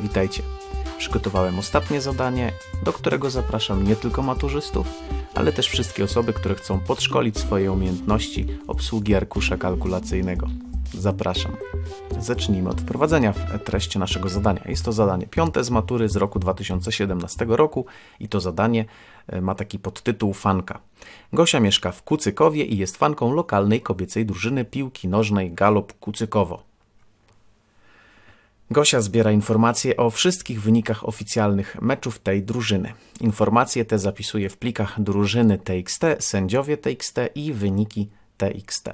Witajcie. Przygotowałem ostatnie zadanie, do którego zapraszam nie tylko maturzystów, ale też wszystkie osoby, które chcą podszkolić swoje umiejętności obsługi arkusza kalkulacyjnego. Zapraszam. Zacznijmy od wprowadzenia w treści naszego zadania. Jest to zadanie piąte z matury z roku 2017 roku i to zadanie e, ma taki podtytuł Fanka. Gosia mieszka w Kucykowie i jest fanką lokalnej kobiecej drużyny piłki nożnej Galop Kucykowo. Gosia zbiera informacje o wszystkich wynikach oficjalnych meczów tej drużyny. Informacje te zapisuje w plikach drużyny TXT, sędziowie TXT i wyniki TXT.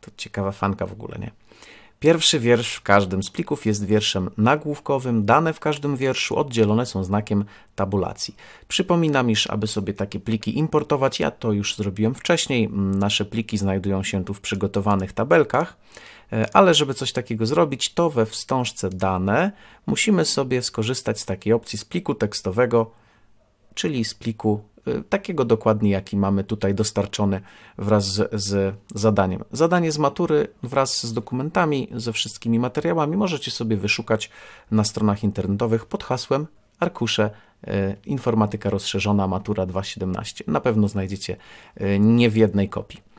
To ciekawa fanka w ogóle, nie? Pierwszy wiersz w każdym z plików jest wierszem nagłówkowym, dane w każdym wierszu oddzielone są znakiem tabulacji. Przypominam, iż aby sobie takie pliki importować, ja to już zrobiłem wcześniej, nasze pliki znajdują się tu w przygotowanych tabelkach. E, ale żeby coś takiego zrobić, to we wstążce dane musimy sobie skorzystać z takiej opcji z pliku tekstowego, czyli z pliku e, takiego dokładnie, jaki mamy tutaj dostarczony wraz z, z, zadaniem. Zadanie z matury wraz z dokumentami, ze wszystkimi materiałami możecie sobie wyszukać na stronach internetowych pod hasłem arkusze e, informatyka rozszerzona matura 2.17. Na pewno znajdziecie nie w jednej kopii.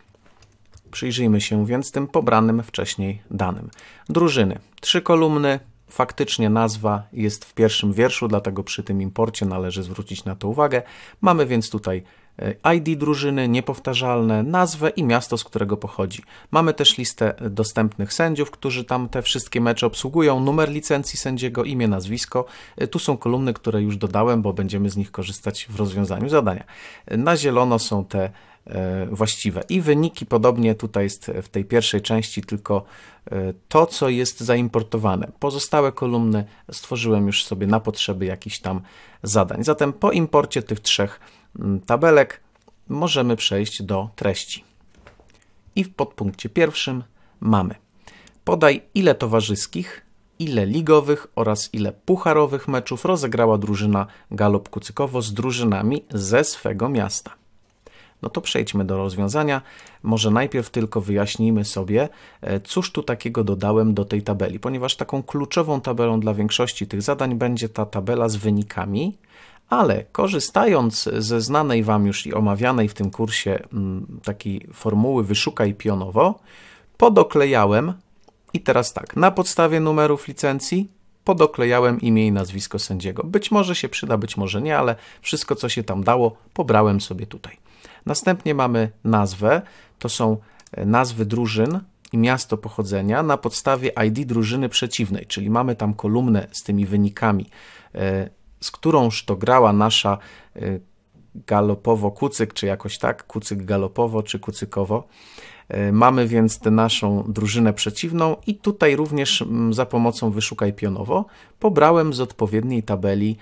Przyjrzyjmy się więc tym pobranym wcześniej danym. Drużyny. Trzy kolumny, faktycznie nazwa jest w pierwszym wierszu, dlatego przy tym imporcie należy zwrócić na to uwagę. Mamy więc tutaj E, ID drużyny, niepowtarzalne, nazwę i miasto, z którego pochodzi. Mamy też listę dostępnych sędziów, którzy tam te wszystkie mecze obsługują, numer licencji sędziego, imię, nazwisko. E, tu są kolumny, które już dodałem, bo będziemy z nich korzystać w rozwiązaniu zadania. E, na zielono są te właściwe. I wyniki podobnie tutaj jest w tej pierwszej części, tylko to, co jest zaimportowane. Pozostałe kolumny stworzyłem już sobie na potrzeby jakichś tam zadań. Zatem po imporcie tych trzech Mm, tabelek możemy przejść do treści. I w podpunkcie pierwszym mamy podaj ile towarzyskich, ile ligowych oraz ile pucharowych meczów rozegrała drużyna Galop Kucykowo z drużynami ze swego miasta. No to przejdźmy do rozwiązania. Może najpierw tylko wyjaśnijmy sobie, e, cóż tu takiego dodałem do tej tabeli, ponieważ taką kluczową tabelą dla większości tych zadań będzie ta tabela z wynikami, ale korzystając ze znanej Wam już i omawianej w tym kursie mm, takiej formuły wyszukaj pionowo, podoklejałem i teraz tak, na podstawie numerów licencji podoklejałem imię i nazwisko sędziego. Być może się przyda, być może nie, ale wszystko co się tam dało pobrałem sobie tutaj. Następnie mamy nazwę, to są e, nazwy drużyn i miasto pochodzenia na podstawie ID drużyny przeciwnej, czyli mamy tam kolumnę z tymi wynikami, e, z którąż to grała nasza e, galopowo-kucyk, czy jakoś tak, kucyk galopowo, czy kucykowo. Mamy więc tę naszą drużynę przeciwną i tutaj również za pomocą wyszukaj pionowo pobrałem z odpowiedniej tabeli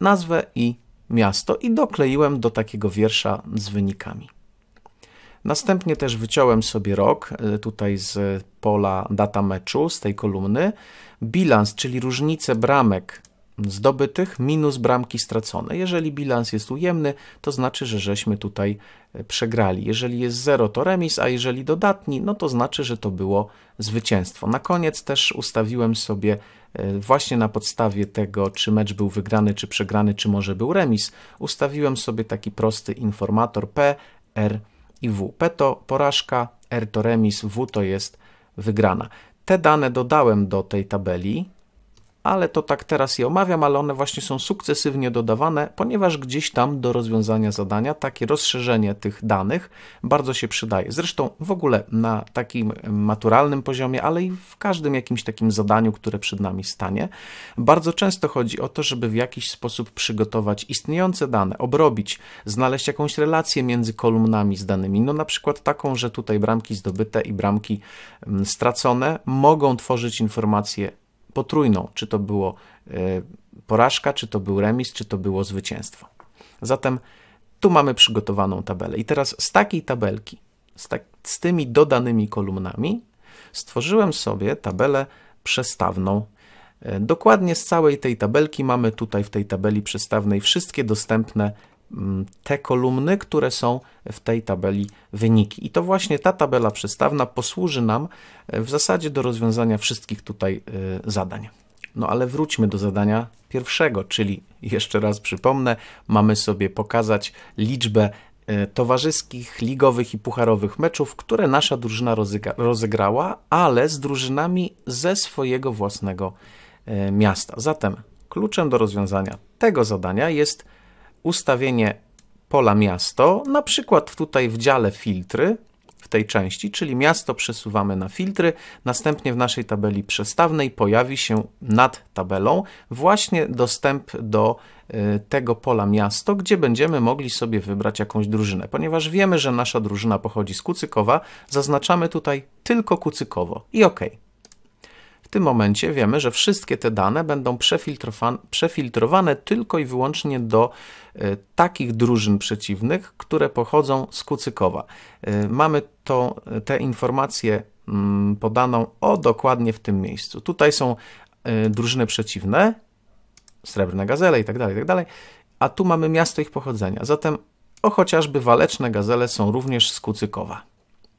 nazwę i miasto i dokleiłem do takiego wiersza z wynikami. Następnie też wyciąłem sobie rok e, tutaj z pola data meczu, z tej kolumny, bilans, czyli różnicę bramek zdobytych minus bramki stracone. Jeżeli bilans jest ujemny, to znaczy, że żeśmy tutaj e, przegrali. Jeżeli jest 0, to remis, a jeżeli dodatni, no to znaczy, że to było zwycięstwo. Na koniec też ustawiłem sobie e, właśnie na podstawie tego, czy mecz był wygrany, czy przegrany, czy może był remis, ustawiłem sobie taki prosty informator P, R i W. P to porażka, R to remis, W to jest wygrana. Te dane dodałem do tej tabeli, ale to tak teraz je omawiam, ale one właśnie są sukcesywnie dodawane, ponieważ gdzieś tam do rozwiązania zadania takie rozszerzenie tych danych bardzo się przydaje. Zresztą w ogóle na takim maturalnym poziomie, ale i w każdym jakimś takim zadaniu, które przed nami stanie, bardzo często chodzi o to, żeby w jakiś sposób przygotować istniejące dane, obrobić, znaleźć jakąś relację między kolumnami z danymi. No na przykład taką, że tutaj bramki zdobyte i bramki mm, stracone mogą tworzyć informacje potrójną, czy to było e, porażka, czy to był remis, czy to było zwycięstwo. Zatem tu mamy przygotowaną tabelę. I teraz z takiej tabelki, z, tak, z tymi dodanymi kolumnami, stworzyłem sobie tabelę przestawną. E, dokładnie z całej tej tabelki mamy tutaj w tej tabeli przestawnej wszystkie dostępne Mm, te kolumny, które są w tej tabeli wyniki. I to właśnie ta tabela przestawna posłuży nam e, w zasadzie do rozwiązania wszystkich tutaj e, zadań. No ale wróćmy do zadania pierwszego, czyli jeszcze raz przypomnę, mamy sobie pokazać liczbę e, towarzyskich, ligowych i pucharowych meczów, które nasza drużyna rozegrała, ale z drużynami ze swojego własnego miasta. Zatem kluczem do rozwiązania tego zadania jest ustawienie pola miasto, na przykład tutaj w dziale filtry, w tej części, czyli miasto przesuwamy na filtry, następnie w naszej tabeli przestawnej pojawi się nad tabelą właśnie dostęp do y, tego pola miasto, gdzie będziemy mogli sobie wybrać jakąś drużynę. Ponieważ wiemy, że nasza drużyna pochodzi z Kucykowa, zaznaczamy tutaj tylko Kucykowo i OK tym momencie wiemy, że wszystkie te dane będą przefiltrowane tylko i wyłącznie do e, takich drużyn przeciwnych, które pochodzą z Kucykowa. E, mamy to, e, te informacje mm, podaną o dokładnie w tym miejscu. Tutaj są drużyny przeciwne, srebrne gazele i tak dalej, i tak dalej, a tu mamy miasto ich pochodzenia. Zatem o chociażby waleczne gazele są również z Kucykowa.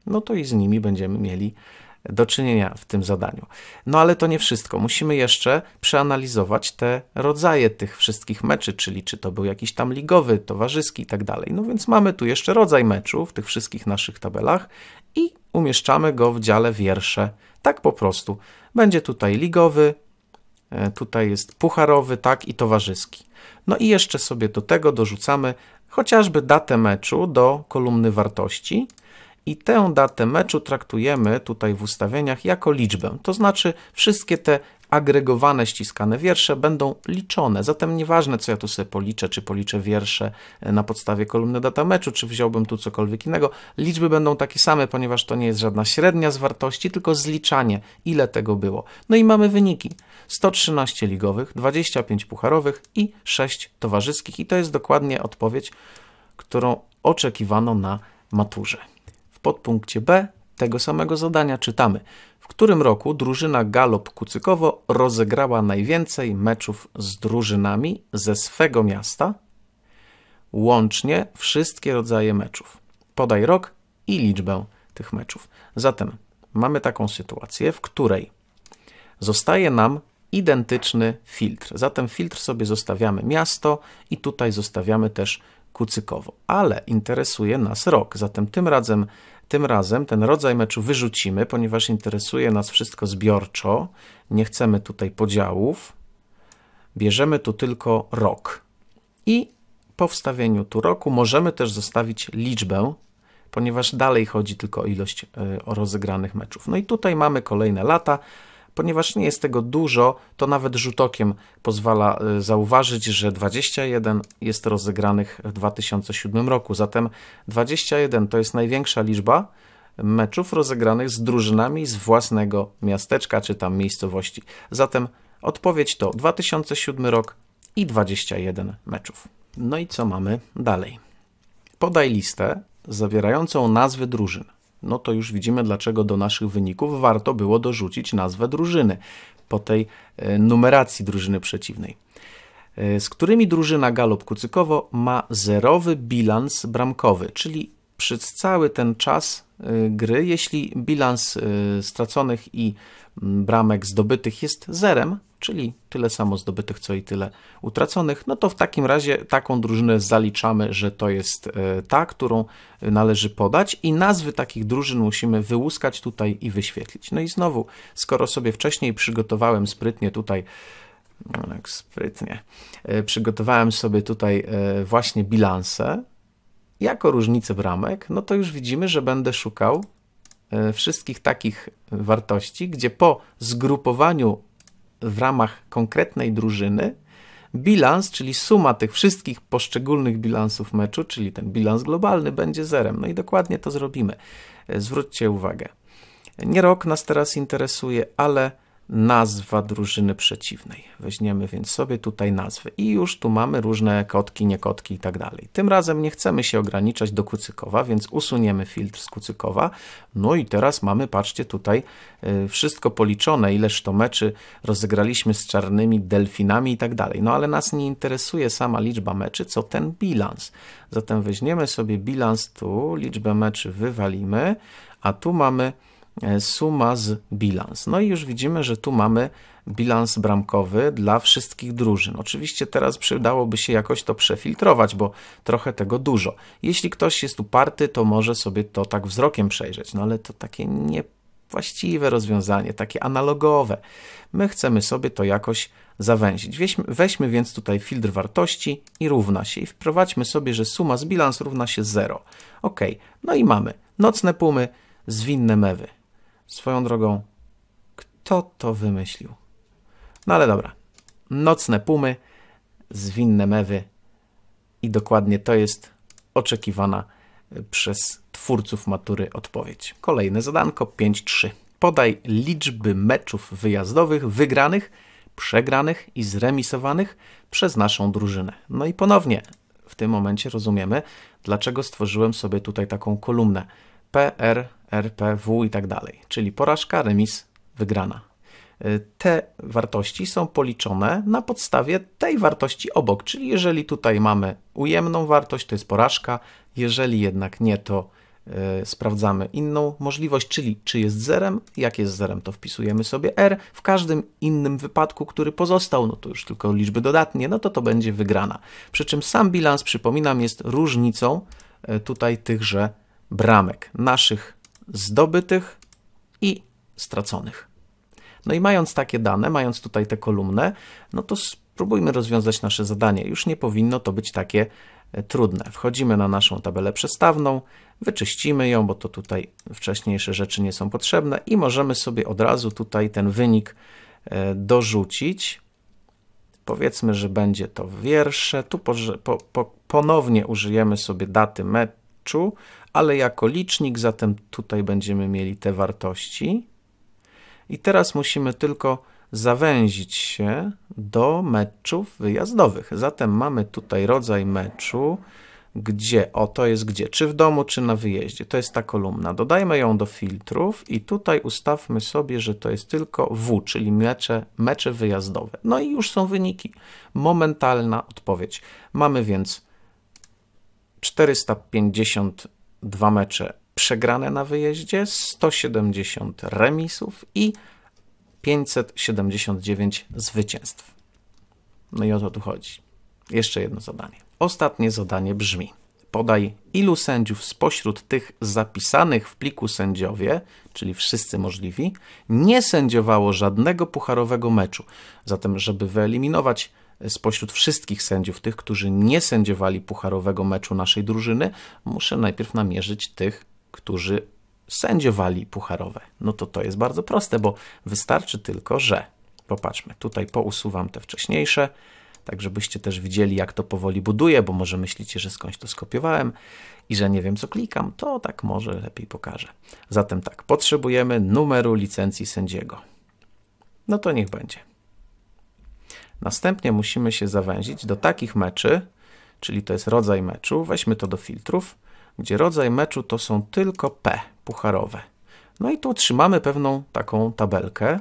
No to i z nimi będziemy mieli do czynienia w tym zadaniu. No ale to nie wszystko. Musimy jeszcze przeanalizować te rodzaje tych wszystkich meczy, czyli czy to był jakiś tam ligowy, towarzyski i tak dalej. No więc mamy tu jeszcze rodzaj meczu w tych wszystkich naszych tabelach i umieszczamy go w dziale wiersze. Tak po prostu. Będzie tutaj ligowy, e, tutaj jest pucharowy, tak i towarzyski. No i jeszcze sobie do tego dorzucamy chociażby datę meczu do kolumny wartości i tę datę meczu traktujemy tutaj w ustawieniach jako liczbę, to znaczy wszystkie te agregowane, ściskane wiersze będą liczone. Zatem nieważne, co ja tu sobie policzę, czy policzę wiersze e, na podstawie kolumny data meczu, czy wziąłbym tu cokolwiek innego, liczby będą takie same, ponieważ to nie jest żadna średnia z wartości, tylko zliczanie, ile tego było. No i mamy wyniki. 113 ligowych, 25 pucharowych i 6 towarzyskich. I to jest dokładnie odpowiedź, którą oczekiwano na maturze podpunkcie B tego samego zadania czytamy, w którym roku drużyna Galop-Kucykowo rozegrała najwięcej meczów z drużynami ze swego miasta, łącznie wszystkie rodzaje meczów. Podaj rok i liczbę tych meczów. Zatem mamy taką sytuację, w której zostaje nam identyczny filtr. Zatem filtr sobie zostawiamy miasto i tutaj zostawiamy też kucykowo. Ale interesuje nas rok, zatem tym razem, tym razem ten rodzaj meczu wyrzucimy, ponieważ interesuje nas wszystko zbiorczo. Nie chcemy tutaj podziałów. Bierzemy tu tylko rok. I po wstawieniu tu roku możemy też zostawić liczbę, ponieważ dalej chodzi tylko o ilość e, o rozegranych meczów. No i tutaj mamy kolejne lata. Ponieważ nie jest tego dużo, to nawet rzut okiem pozwala y, zauważyć, że 21 jest rozegranych w 2007 roku. Zatem 21 to jest największa liczba meczów rozegranych z drużynami z własnego miasteczka czy tam miejscowości. Zatem odpowiedź to 2007 rok i 21 meczów. No i co mamy dalej? Podaj listę zawierającą nazwy drużyn no to już widzimy, dlaczego do naszych wyników warto było dorzucić nazwę drużyny po tej e, numeracji drużyny przeciwnej. E, z którymi drużyna Galop-Kucykowo ma zerowy bilans bramkowy, czyli przez cały ten czas e, gry, jeśli bilans straconych i bramek zdobytych jest zerem, czyli tyle samo zdobytych, co i tyle utraconych, no to w takim razie taką drużynę zaliczamy, że to jest e, ta, którą należy podać i nazwy takich drużyn musimy wyłuskać tutaj i wyświetlić. No i znowu, skoro sobie wcześniej przygotowałem sprytnie tutaj mm, jak sprytnie. E, przygotowałem sobie tutaj e, właśnie bilansę. Jako różnicę bramek, no to już widzimy, że będę szukał wszystkich takich wartości, gdzie po zgrupowaniu w ramach konkretnej drużyny bilans, czyli suma tych wszystkich poszczególnych bilansów meczu, czyli ten bilans globalny, będzie zerem. No i dokładnie to zrobimy. E, zwróćcie uwagę. Nie rok nas teraz interesuje, ale nazwa drużyny przeciwnej. Weźmiemy więc sobie tutaj nazwy i już tu mamy różne kotki, niekotki i tak dalej. Tym razem nie chcemy się ograniczać do kucykowa, więc usuniemy filtr z kucykowa. No i teraz mamy, patrzcie tutaj, y, wszystko policzone, ileż to meczy rozegraliśmy z czarnymi delfinami i tak dalej. No ale nas nie interesuje sama liczba meczy, co ten bilans. Zatem weźmiemy sobie bilans tu, liczbę meczy wywalimy, a tu mamy E, suma z bilans. No i już widzimy, że tu mamy bilans bramkowy dla wszystkich drużyn. Oczywiście teraz przydałoby się jakoś to przefiltrować, bo trochę tego dużo. Jeśli ktoś jest uparty, to może sobie to tak wzrokiem przejrzeć, no ale to takie niewłaściwe rozwiązanie, takie analogowe. My chcemy sobie to jakoś zawęzić. Weźmy, weźmy więc tutaj filtr wartości i równa się. I wprowadźmy sobie, że suma z bilans równa się 0. Ok, no i mamy nocne pumy, zwinne mewy. Swoją drogą, kto to wymyślił? No ale dobra. Nocne pumy, zwinne mewy i dokładnie to jest oczekiwana przez twórców matury odpowiedź. Kolejne zadanko 5-3. Podaj liczby meczów wyjazdowych wygranych, przegranych i zremisowanych przez naszą drużynę. No i ponownie w tym momencie rozumiemy, dlaczego stworzyłem sobie tutaj taką kolumnę PR, RPW i tak dalej, czyli porażka, remis, wygrana. E, te wartości są policzone na podstawie tej wartości obok, czyli jeżeli tutaj mamy ujemną wartość, to jest porażka, jeżeli jednak nie, to e, sprawdzamy inną możliwość, czyli czy jest zerem, jak jest zerem, to wpisujemy sobie R. W każdym innym wypadku, który pozostał, no to już tylko liczby dodatnie, no to to będzie wygrana. Przy czym sam bilans, przypominam, jest różnicą e, tutaj tychże bramek naszych zdobytych i straconych. No i mając takie dane, mając tutaj tę kolumnę, no to spróbujmy rozwiązać nasze zadanie. Już nie powinno to być takie e, trudne. Wchodzimy na naszą tabelę przestawną, wyczyścimy ją, bo to tutaj wcześniejsze rzeczy nie są potrzebne i możemy sobie od razu tutaj ten wynik e, dorzucić. Powiedzmy, że będzie to wiersze. Tu po, po, ponownie użyjemy sobie daty met, ale jako licznik, zatem tutaj będziemy mieli te wartości. I teraz musimy tylko zawęzić się do meczów wyjazdowych. Zatem mamy tutaj rodzaj meczu, gdzie, o to jest gdzie, czy w domu, czy na wyjeździe. To jest ta kolumna. Dodajmy ją do filtrów i tutaj ustawmy sobie, że to jest tylko W, czyli mecze, mecze wyjazdowe. No i już są wyniki. Momentalna odpowiedź. Mamy więc 452 mecze przegrane na wyjeździe, 170 remisów i 579 zwycięstw. No i o to tu chodzi. Jeszcze jedno zadanie. Ostatnie zadanie brzmi: podaj ilu sędziów spośród tych zapisanych w pliku sędziowie, czyli wszyscy możliwi, nie sędziowało żadnego pucharowego meczu. Zatem, żeby wyeliminować spośród wszystkich sędziów, tych, którzy nie sędziowali pucharowego meczu naszej drużyny, muszę najpierw namierzyć tych, którzy sędziowali pucharowe. No to to jest bardzo proste, bo wystarczy tylko, że popatrzmy, tutaj pousuwam te wcześniejsze, tak żebyście też widzieli, jak to powoli buduje, bo może myślicie, że skądś to skopiowałem i że nie wiem, co klikam, to tak może lepiej pokażę. Zatem tak, potrzebujemy numeru licencji sędziego. No to niech będzie Następnie musimy się zawęzić do takich meczy, czyli to jest rodzaj meczu, weźmy to do filtrów, gdzie rodzaj meczu to są tylko P, pucharowe. No i tu otrzymamy pewną taką tabelkę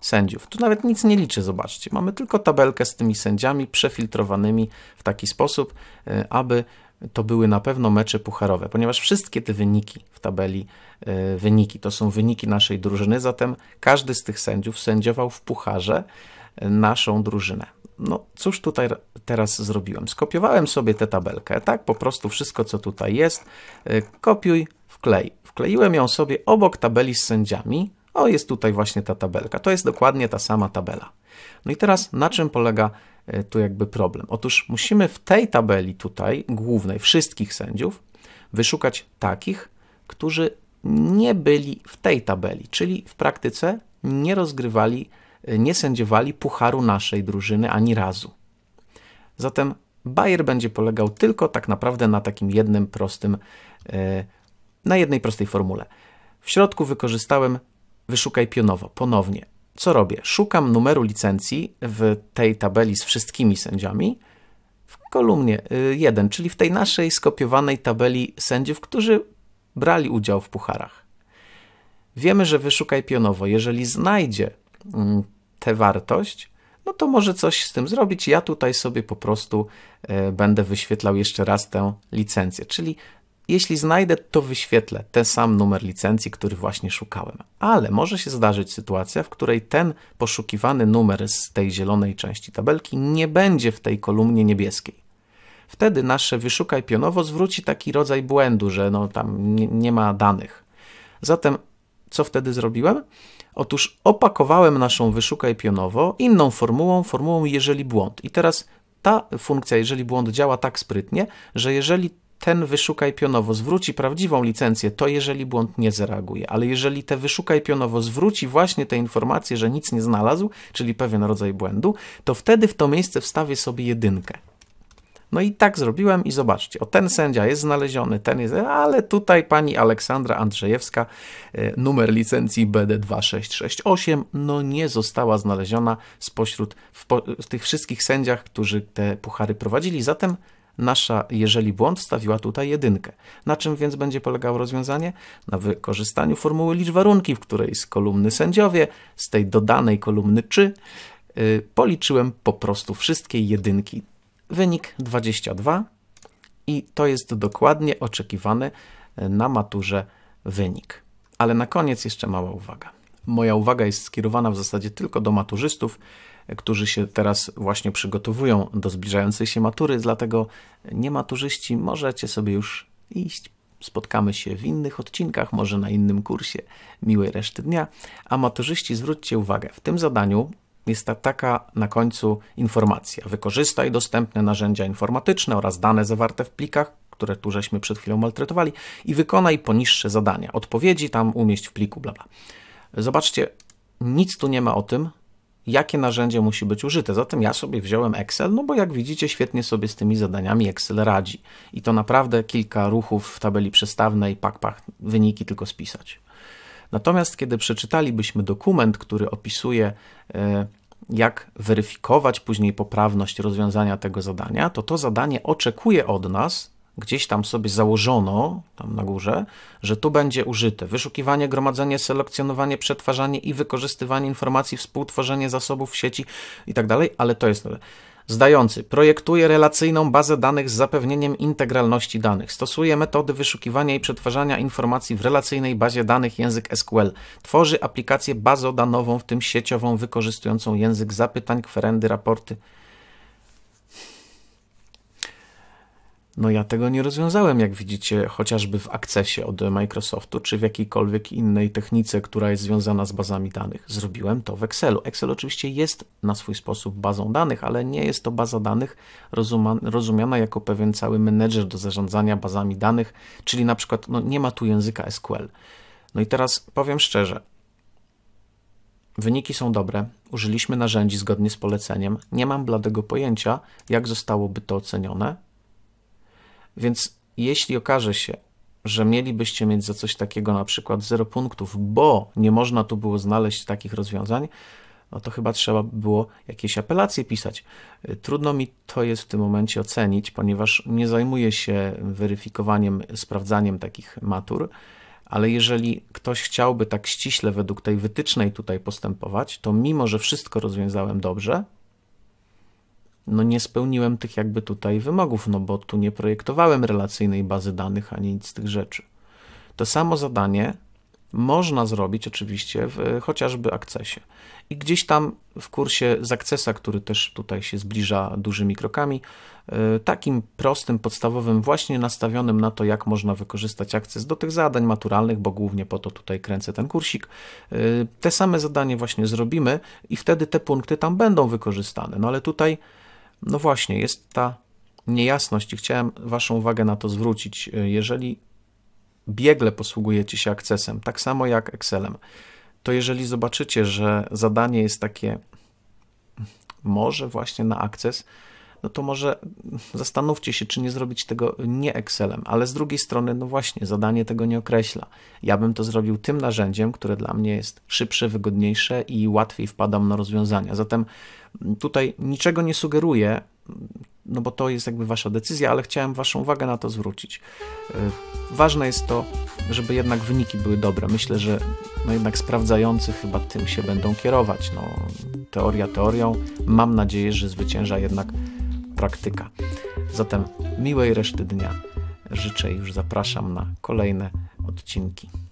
sędziów. Tu nawet nic nie liczę, zobaczcie. Mamy tylko tabelkę z tymi sędziami przefiltrowanymi w taki sposób, e, aby to były na pewno mecze pucharowe, ponieważ wszystkie te wyniki w tabeli, e, wyniki to są wyniki naszej drużyny, zatem każdy z tych sędziów sędziował w pucharze, naszą drużynę. No cóż tutaj teraz zrobiłem? Skopiowałem sobie tę tabelkę, tak? Po prostu wszystko, co tutaj jest, y, kopiuj, wklej. Wkleiłem ją sobie obok tabeli z sędziami. O, jest tutaj właśnie ta tabelka. To jest dokładnie ta sama tabela. No i teraz na czym polega y, tu jakby problem? Otóż musimy w tej tabeli tutaj, głównej, wszystkich sędziów, wyszukać takich, którzy nie byli w tej tabeli, czyli w praktyce nie rozgrywali nie sędziowali pucharu naszej drużyny ani razu. Zatem Bayer będzie polegał tylko tak naprawdę na takim jednym prostym, e, na jednej prostej formule. W środku wykorzystałem wyszukaj pionowo, ponownie. Co robię? Szukam numeru licencji w tej tabeli z wszystkimi sędziami w kolumnie 1, e, czyli w tej naszej skopiowanej tabeli sędziów, którzy brali udział w pucharach. Wiemy, że wyszukaj pionowo, jeżeli znajdzie Mm, tę wartość, no to może coś z tym zrobić. Ja tutaj sobie po prostu e, będę wyświetlał jeszcze raz tę licencję, czyli jeśli znajdę, to wyświetlę ten sam numer licencji, który właśnie szukałem. Ale może się zdarzyć sytuacja, w której ten poszukiwany numer z tej zielonej części tabelki nie będzie w tej kolumnie niebieskiej. Wtedy nasze wyszukaj pionowo zwróci taki rodzaj błędu, że no tam nie, nie ma danych. Zatem co wtedy zrobiłem? Otóż opakowałem naszą wyszukaj pionowo inną formułą, formułą jeżeli błąd. I teraz ta funkcja jeżeli błąd działa tak sprytnie, że jeżeli ten wyszukaj pionowo zwróci prawdziwą licencję, to jeżeli błąd nie zareaguje, ale jeżeli te wyszukaj pionowo zwróci właśnie te informacje, że nic nie znalazł, czyli pewien rodzaj błędu, to wtedy w to miejsce wstawię sobie jedynkę. No i tak zrobiłem i zobaczcie, o ten sędzia jest znaleziony, ten jest, ale tutaj pani Aleksandra Andrzejewska, e, numer licencji BD2668, no nie została znaleziona spośród tych wszystkich sędziach, którzy te puchary prowadzili, zatem nasza, jeżeli błąd, stawiła tutaj jedynkę. Na czym więc będzie polegało rozwiązanie? Na wykorzystaniu formuły warunki, w której z kolumny sędziowie, z tej dodanej kolumny czy, yy, policzyłem po prostu wszystkie jedynki Wynik 22 i to jest dokładnie oczekiwany e, na maturze wynik. Ale na koniec jeszcze mała uwaga. Moja uwaga jest skierowana w zasadzie tylko do maturzystów, e, którzy się teraz właśnie przygotowują do zbliżającej się matury, dlatego e, nie maturzyści możecie sobie już iść. Spotkamy się w innych odcinkach, może na innym kursie. Miłej reszty dnia. A maturzyści, zwróćcie uwagę, w tym zadaniu jest ta taka na końcu informacja. Wykorzystaj dostępne narzędzia informatyczne oraz dane zawarte w plikach, które tu żeśmy przed chwilą maltretowali i wykonaj poniższe zadania. Odpowiedzi tam umieść w pliku, bla bla. Zobaczcie, nic tu nie ma o tym, jakie narzędzie musi być użyte. Zatem ja sobie wziąłem Excel, no bo jak widzicie, świetnie sobie z tymi zadaniami Excel radzi. I to naprawdę kilka ruchów w tabeli przestawnej, pak, pak, wyniki tylko spisać. Natomiast kiedy przeczytalibyśmy dokument, który opisuje, e, jak weryfikować później poprawność rozwiązania tego zadania, to to zadanie oczekuje od nas, gdzieś tam sobie założono, tam na górze, że tu będzie użyte wyszukiwanie, gromadzenie, selekcjonowanie, przetwarzanie i wykorzystywanie informacji, współtworzenie zasobów w sieci i tak dalej, ale to jest Zdający projektuje relacyjną bazę danych z zapewnieniem integralności danych. Stosuje metody wyszukiwania i przetwarzania informacji w relacyjnej bazie danych język SQL. Tworzy aplikację bazodanową, w tym sieciową, wykorzystującą język zapytań, kwerendy, raporty No ja tego nie rozwiązałem, jak widzicie, chociażby w Accessie od Microsoftu, czy w jakiejkolwiek innej technice, która jest związana z bazami danych. Zrobiłem to w Excelu. Excel oczywiście jest na swój sposób bazą danych, ale nie jest to baza danych rozumiana jako pewien cały menedżer do zarządzania bazami danych, czyli na przykład no, nie ma tu języka SQL. No i teraz powiem szczerze, Wyniki są dobre, użyliśmy narzędzi zgodnie z poleceniem. Nie mam bladego pojęcia, jak zostałoby to ocenione, więc jeśli okaże się, że mielibyście mieć za coś takiego na przykład 0 punktów, bo nie można tu było znaleźć takich rozwiązań, no to chyba trzeba było jakieś apelacje pisać. Trudno mi to jest w tym momencie ocenić, ponieważ nie zajmuję się weryfikowaniem, sprawdzaniem takich matur, ale jeżeli ktoś chciałby tak ściśle według tej wytycznej tutaj postępować, to mimo, że wszystko rozwiązałem dobrze, no nie spełniłem tych jakby tutaj wymogów, no bo tu nie projektowałem relacyjnej bazy danych ani nic z tych rzeczy. To samo zadanie można zrobić oczywiście w e, chociażby akcesie. I gdzieś tam w kursie z akcesa, który też tutaj się zbliża dużymi krokami, e, takim prostym, podstawowym, właśnie nastawionym na to, jak można wykorzystać akces do tych zadań maturalnych, bo głównie po to tutaj kręcę ten kursik, e, te same zadanie właśnie zrobimy i wtedy te punkty tam będą wykorzystane. No ale tutaj no właśnie, jest ta niejasność i chciałem Waszą uwagę na to zwrócić. E, jeżeli biegle posługujecie się akcesem, tak samo jak Excelem, to jeżeli zobaczycie, że zadanie jest takie może właśnie na akces, no to może zastanówcie się, czy nie zrobić tego nie Excelem, ale z drugiej strony, no właśnie, zadanie tego nie określa. Ja bym to zrobił tym narzędziem, które dla mnie jest szybsze, wygodniejsze i łatwiej wpadam na rozwiązania. Zatem tutaj niczego nie sugeruję, no bo to jest jakby wasza decyzja, ale chciałem waszą uwagę na to zwrócić. Y, ważne jest to, żeby jednak wyniki były dobre. Myślę, że no jednak sprawdzający chyba tym się będą kierować. No, teoria teorią. Mam nadzieję, że zwycięża jednak praktyka. Zatem miłej reszty dnia życzę i już zapraszam na kolejne odcinki.